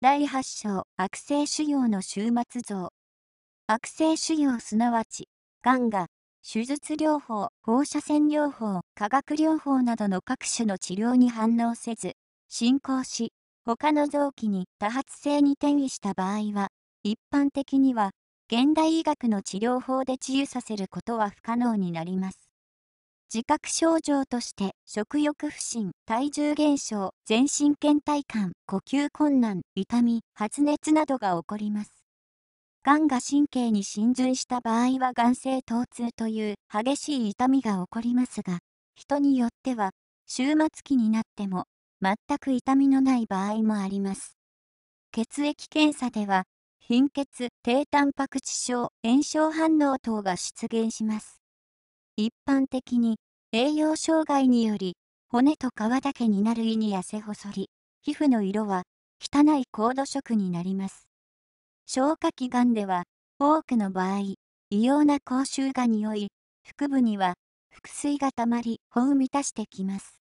第8章悪性腫瘍の終末像悪性腫瘍すなわちがんが手術療法放射線療法化学療法などの各種の治療に反応せず進行し他の臓器に多発性に転移した場合は一般的には現代医学の治療法で治癒させることは不可能になります自覚症状として食欲不振、体重減少、全身倦怠感、呼吸困難、痛み、発熱などが起こります。がんが神経に浸潤した場合はがん性疼痛という激しい痛みが起こりますが、人によっては終末期になっても全く痛みのない場合もあります。血液検査では、貧血、低タンパク質症、炎症反応等が出現します。一般的に栄養障害により、骨と皮だけになる胃に痩せ細り、皮膚の色は汚い高度色になります。消化器がんでは、多くの場合、異様な口臭が匂い、腹部には腹水がたまり、ほを満たしてきます。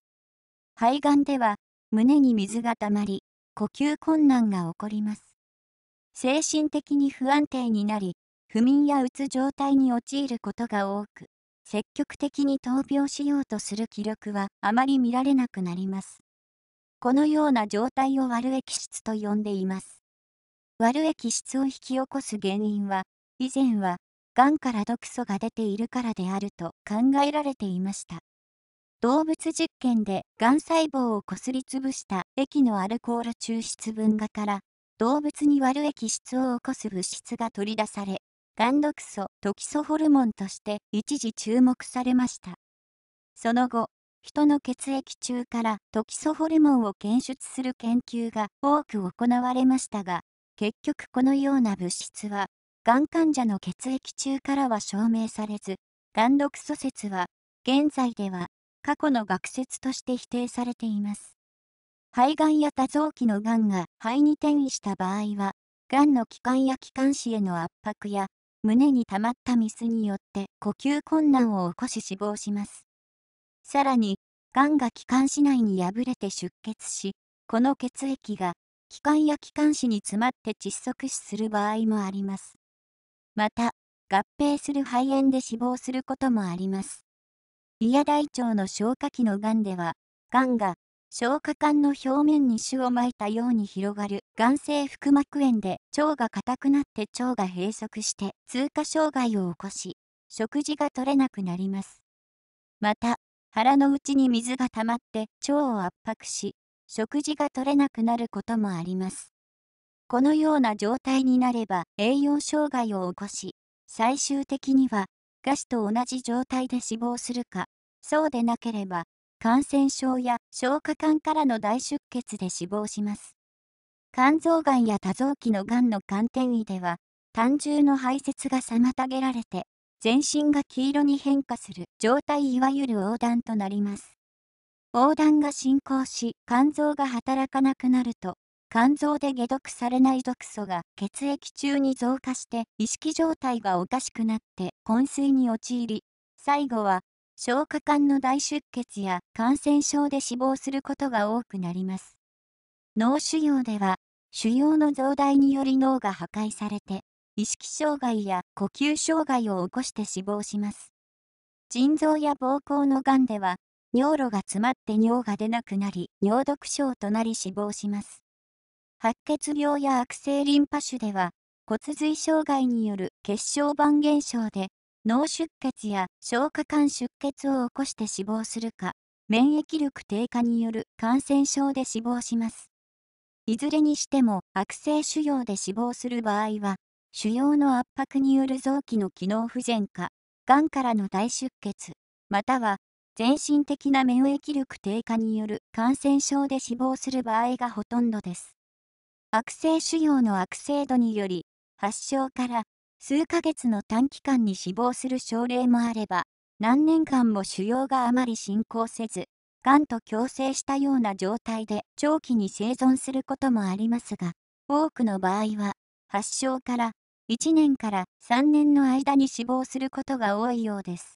肺がんでは、胸に水がたまり、呼吸困難が起こります。精神的に不安定になり、不眠やうつ状態に陥ることが多く、積極的に闘病しようとする気力はあまり見られなくなります。このような状態を悪液質と呼んでいます。悪液質を引き起こす原因は、以前は、癌から毒素が出ているからであると考えられていました。動物実験でがん細胞をこすりつぶした液のアルコール抽出分がから動物に悪液質を起こす物質が取り出されがん毒素・ソキソホルモンとして一時注目されました。その後、人の血液中からトキソホルモンを検出する研究が多く行われましたが、結局このような物質は、がん患者の血液中からは証明されず、がん毒素説は、現在では過去の学説として否定されています。肺がんや多臓器のがんが肺に転移した場合は、がんの器官や気管支への圧迫や胸に溜まったミスによって呼吸困難を起こし死亡します。さらに、がんが気管支内に破れて出血し、この血液が気管や気管支に詰まって窒息死する場合もあります。また、合併する肺炎で死亡することもあります。胃や大腸の消化器のがんでは、がんが消化管の表面に種をまいたように広がる眼性腹膜炎で腸が硬くなって腸が閉塞して通過障害を起こし食事が取れなくなりますまた腹の内に水が溜まって腸を圧迫し食事が取れなくなることもありますこのような状態になれば栄養障害を起こし最終的には餓死と同じ状態で死亡するかそうでなければ感染症や消化管からの大出血で死亡します。肝臓がんや多臓器のがんの肝転移では、胆汁の排泄が妨げられて、全身が黄色に変化する状態いわゆる横断となります。横断が進行し、肝臓が働かなくなると、肝臓で解毒されない毒素が血液中に増加して意識状態がおかしくなって昏睡に陥り、最後は消化管の大出血や感染症で死亡することが多くなります。脳腫瘍では、腫瘍の増大により脳が破壊されて、意識障害や呼吸障害を起こして死亡します。腎臓や膀胱のがんでは、尿路が詰まって尿が出なくなり、尿毒症となり死亡します。白血病や悪性リンパ腫では、骨髄障害による血小板減少で脳出血や消化管出血を起こして死亡するか、免疫力低下による感染症で死亡します。いずれにしても悪性腫瘍で死亡する場合は、腫瘍の圧迫による臓器の機能不全か、がんからの大出血、または全身的な免疫力低下による感染症で死亡する場合がほとんどです。悪性腫瘍の悪性度により、発症から数ヶ月の短期間に死亡する症例もあれば、何年間も腫瘍があまり進行せず、がんと共生したような状態で長期に生存することもありますが、多くの場合は、発症から1年から3年の間に死亡することが多いようです。